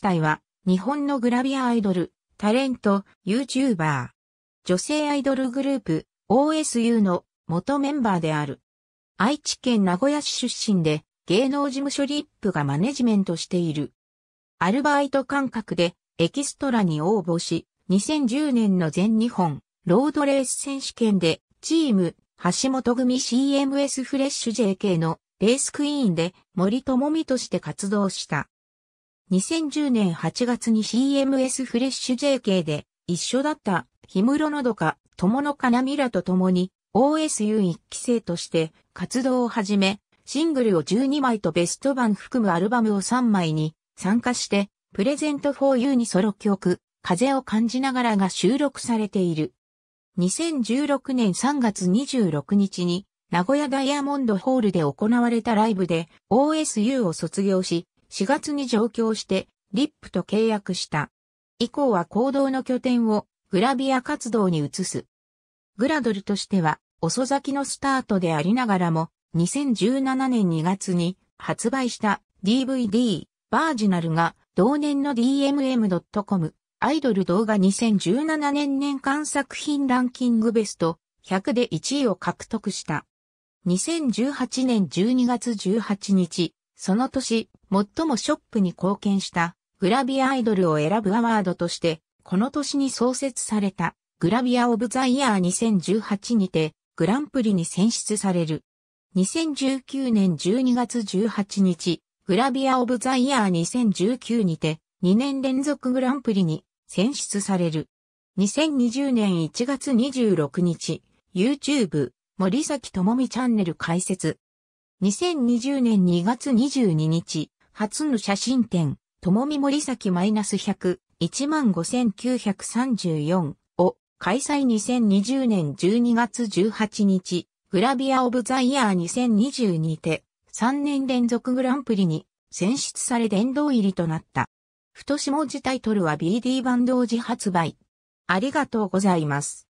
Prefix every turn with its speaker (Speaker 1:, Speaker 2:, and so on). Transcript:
Speaker 1: 地帯は、日本のグラビアアイドル、タレント、YouTuber、女性アイドルグループ、OSU の元メンバーである。愛知県名古屋市出身で、芸能事務所リップがマネジメントしている。アルバイト感覚でエキストラに応募し、2010年の全日本ロードレース選手権でチーム橋本組 CMS フレッシュ JK のレースクイーンで森友美として活動した。2010年8月に CMS フレッシュ JK で一緒だった氷室のどか、友の金みらと共に OSU 一期生として活動を始め、シングルを12枚とベスト版含むアルバムを3枚に参加して、プレゼント4 u にソロ曲、風を感じながらが収録されている。2016年3月26日に名古屋ダイヤモンドホールで行われたライブで OSU を卒業し、4月に上京して、リップと契約した。以降は行動の拠点をグラビア活動に移す。グラドルとしては遅咲きのスタートでありながらも、2017年2月に発売した DVD バージナルが同年の dmm.com アイドル動画2017年年間作品ランキングベスト100で1位を獲得した。2018年12月18日、その年、最もショップに貢献したグラビアアイドルを選ぶアワードとして、この年に創設されたグラビアオブザイヤー2018にてグランプリに選出される。2019年12月18日、グラビアオブザイヤー2019にて2年連続グランプリに選出される。2020年1月26日、YouTube 森崎智美チャンネル開設。2020年2月22日、初の写真展、ともみ森崎マイナス100、15934を開催2020年12月18日、グラビアオブザイヤー2 0 2 2にて、3年連続グランプリに選出され殿堂入りとなった。太し文字タイトルは BD 版同時発売。ありがとうございます。